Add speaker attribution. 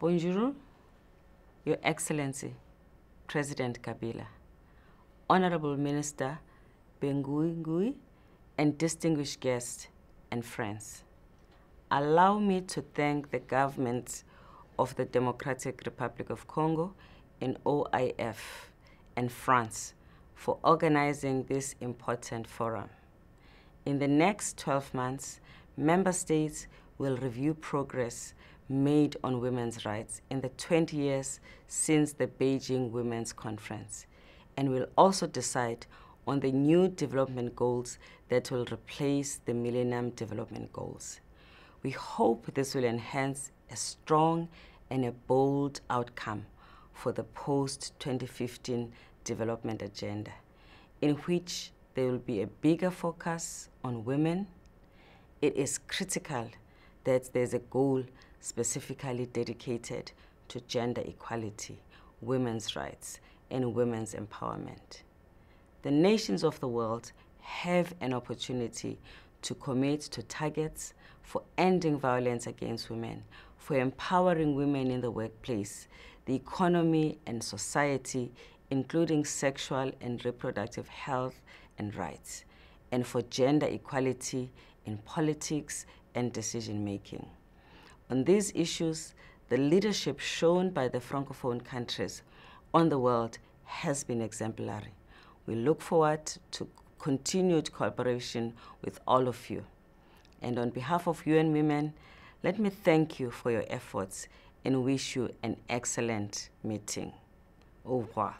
Speaker 1: Bonjour, Your Excellency, President Kabila, Honorable Minister Bengui and distinguished guests and friends. Allow me to thank the government of the Democratic Republic of Congo and OIF and France for organizing this important forum. In the next 12 months, member states will review progress made on women's rights in the 20 years since the Beijing Women's Conference and will also decide on the new development goals that will replace the Millennium Development Goals. We hope this will enhance a strong and a bold outcome for the post-2015 development agenda, in which there will be a bigger focus on women. It is critical that there's a goal specifically dedicated to gender equality, women's rights, and women's empowerment. The nations of the world have an opportunity to commit to targets for ending violence against women, for empowering women in the workplace, the economy and society, including sexual and reproductive health and rights, and for gender equality in politics and decision making. On these issues, the leadership shown by the Francophone countries on the world has been exemplary. We look forward to continued cooperation with all of you. And on behalf of UN Women, let me thank you for your efforts and wish you an excellent meeting. Au revoir.